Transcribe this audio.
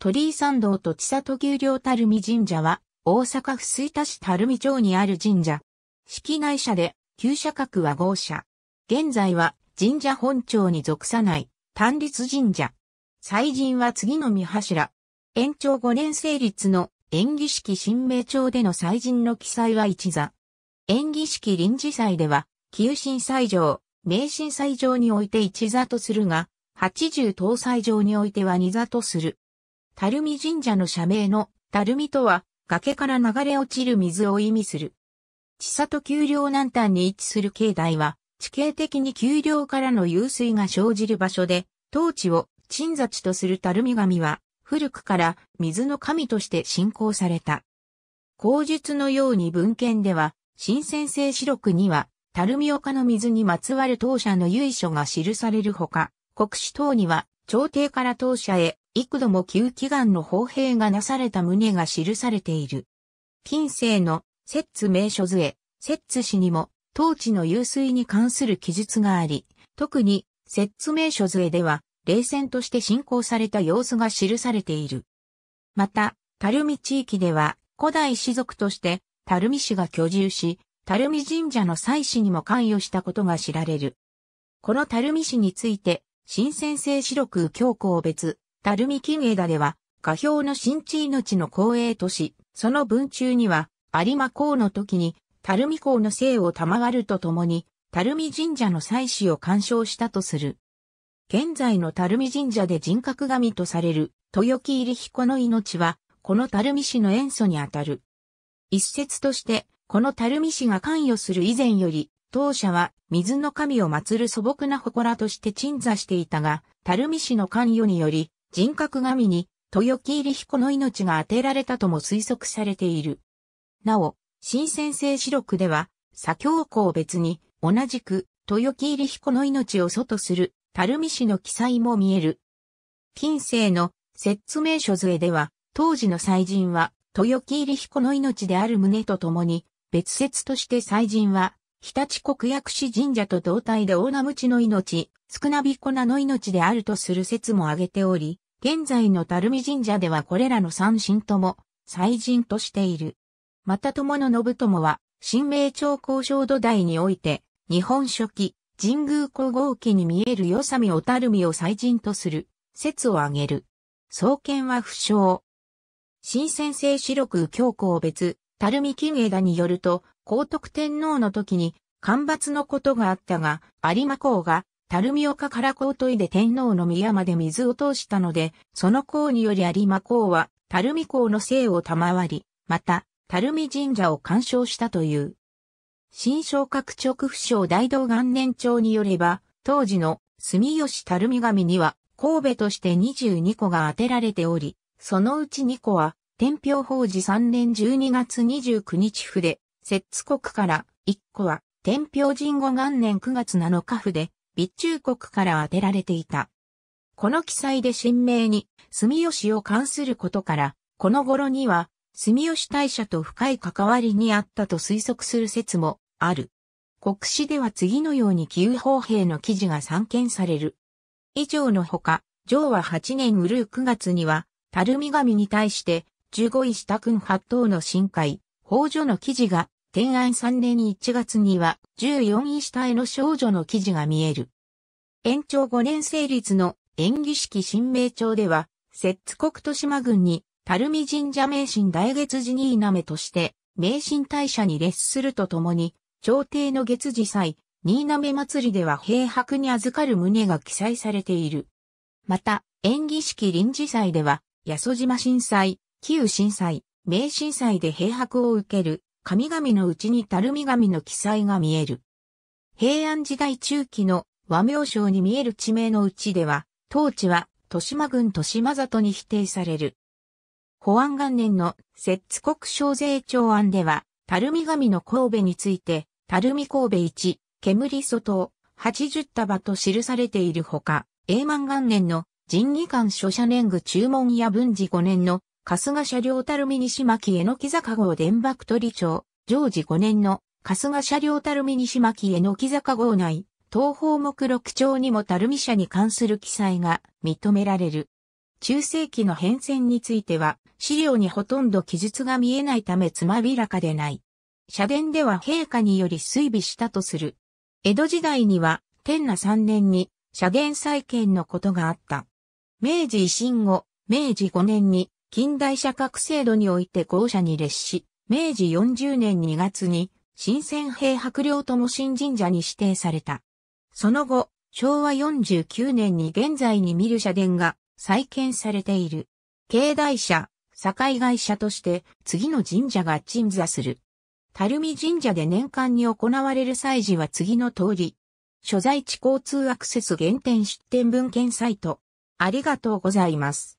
鳥居参道と千里丘陵垂水神社は、大阪府吹田市垂水町にある神社。式内社で、旧社格は豪社。現在は、神社本庁に属さない、単立神社。祭神は次の三柱。延長5年成立の演技式新名庁での祭神の記載は一座。演技式臨時祭では、旧神祭場、名神祭場において一座とするが、八十搭載場においては二座とする。垂水神社の社名の、垂水とは、崖から流れ落ちる水を意味する。千里丘陵南端に位置する境内は、地形的に丘陵からの湧水が生じる場所で、当地を鎮座地とする垂水神は、古くから水の神として信仰された。口述のように文献では、新鮮性四録には、垂水丘の水にまつわる当社の由緒が記されるほか、国史等には、朝廷から当社へ幾度も旧祈願の砲兵がなされた旨が記されている。近世の摂津名所図へ、摂津市にも、当地の湧水に関する記述があり、特に、摂津名所図へでは、冷戦として進行された様子が記されている。また、垂水地域では、古代士族として、垂水氏が居住し、垂水神社の祭祀にも関与したことが知られる。この垂水氏について、新鮮性白六教皇別、垂水金枝では、下表の新地命の公営都市、その文中には、有馬公の時に、垂水公の姓を賜るとともに、垂水神社の祭祀を鑑賞したとする。現在の垂水神社で人格神とされる、豊木入彦の命は、この垂水市の塩素にあたる。一説として、この垂水市が関与する以前より、当社は水の神を祀る素朴な祠として鎮座していたが、垂水市の関与により、人格神に豊木入彦の命が当てられたとも推測されている。なお、新先生史録では、左京校別に同じく豊木入彦の命を祖とする垂水氏の記載も見える。近世の説明書図では、当時の祭人は豊木入彦の命である旨とともに、別説として祭人は日立国薬師神社と同体で大名口の命、少なびこなの命であるとする説も挙げており、現在の垂水神社ではこれらの三神とも、祭神としている。また友の信友は、新明朝交渉土台において、日本書紀、神宮皇后記に見えるよさみおたるみを祭神とする、説を挙げる。創建は不詳。新先生四六教皇別、たるみ金枝によると、高徳天皇の時に、干ばつのことがあったが、有馬港が、垂水岡から江と井で天皇の宮まで水を通したので、その港により有馬港は、垂水港の姓を賜り、また、垂水神社を干渉したという。新昇格直府省大道元年長によれば、当時の住吉垂水神には、神戸として22個が当てられており、そのうち2個は、天平法寺3年12月29日府で、摂津国から一個は天平神後元年9月7日府で、備中国から当てられていた。この記載で神明に住吉を関することから、この頃には住吉大社と深い関わりにあったと推測する説もある。国史では次のように旧法兵の記事が散見される。以上のほか、上は8年うるう9月には、垂水神に対して、十五位下君八頭の深海、宝女の記事が天安3年1月には14位下への少女の記事が見える。延長5年成立の演技式新名帳では、摂津国豊島郡に、垂水神社名神大月寺に稲めとして、名神大社に列するとともに、朝廷の月次祭、新滑祭りでは平白に預かる旨が記載されている。また、演技式臨時祭では、八十島震災、旧震災、名震災で平白を受ける、神々のうちにたるみ神の記載が見える。平安時代中期の和名称に見える地名のうちでは、当地は豊島郡豊島里に否定される。保安元年の摂津国小税庁案では、垂水神の神戸について、垂水神戸1、煙外、80束と記されているほか、永満元年の人義館書写年具注文や文治5年の春日車両たるみ西巻えのき坂号電爆り町、常時5年の春日車両たるみ西巻えのき坂号内、東方目録町にもたるみ社に関する記載が認められる。中世紀の変遷については、資料にほとんど記述が見えないためつまびらかでない。社殿では陛下により推備したとする。江戸時代には、天那3年に、社殿再建のことがあった。明治維新後、明治5年に、近代社格制度において豪社に列し、明治40年2月に、新鮮兵白領とも新神社に指定された。その後、昭和49年に現在に見る社殿が再建されている。境内社、境外社として次の神社が鎮座する。垂水神社で年間に行われる祭事は次の通り。所在地交通アクセス原点出店文献サイト。ありがとうございます。